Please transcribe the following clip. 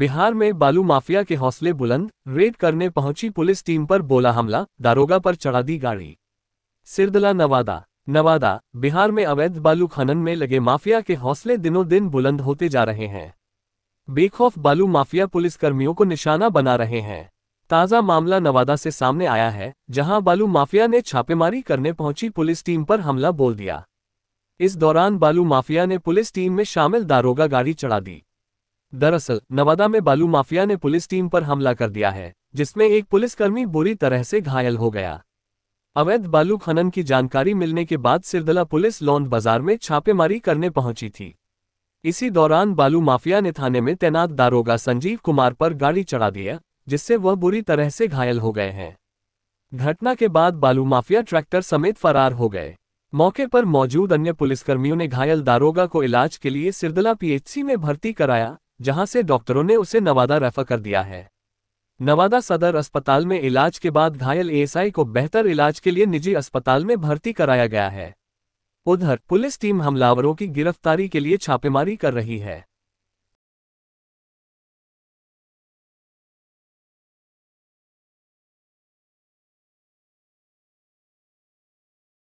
बिहार में बालू माफिया के हौसले बुलंद रेड करने पहुंची पुलिस टीम पर बोला हमला दारोगा पर चढ़ा दी गाड़ी सिरदला नवादा नवादा बिहार में अवैध बालू खनन में लगे माफिया के हौसले दिनों दिन बुलंद होते जा रहे हैं बेखौफ बालू माफिया पुलिसकर्मियों को निशाना बना रहे हैं ताज़ा मामला नवादा से सामने आया है जहां बालू माफिया ने छापेमारी करने पहुंची पुलिस टीम पर हमला बोल दिया इस दौरान बालू माफिया ने पुलिस टीम में शामिल दारोगा गाड़ी चढ़ा दी दरअसल नवादा में बालू माफिया ने पुलिस टीम पर हमला कर दिया है जिसमें एक पुलिसकर्मी बुरी तरह से घायल हो गया अवैध बालू खनन की जानकारी मिलने के बाद सिरदला पुलिस लॉन्ड बाजार में छापेमारी करने पहुंची थी इसी दौरान बालू माफिया ने थाने में तैनात दारोगा संजीव कुमार पर गाड़ी चढ़ा दिया जिससे वह बुरी तरह से घायल हो गए हैं घटना के बाद बालू माफिया ट्रैक्टर समेत फरार हो गए मौके पर मौजूद अन्य पुलिसकर्मियों ने घायल दारोगा को इलाज के लिए सिरदला पीएचसी में भर्ती कराया जहां से डॉक्टरों ने उसे नवादा रेफर कर दिया है नवादा सदर अस्पताल में इलाज के बाद घायल एएसआई को बेहतर इलाज के लिए निजी अस्पताल में भर्ती कराया गया है उधर पुलिस टीम हमलावरों की गिरफ्तारी के लिए छापेमारी कर रही है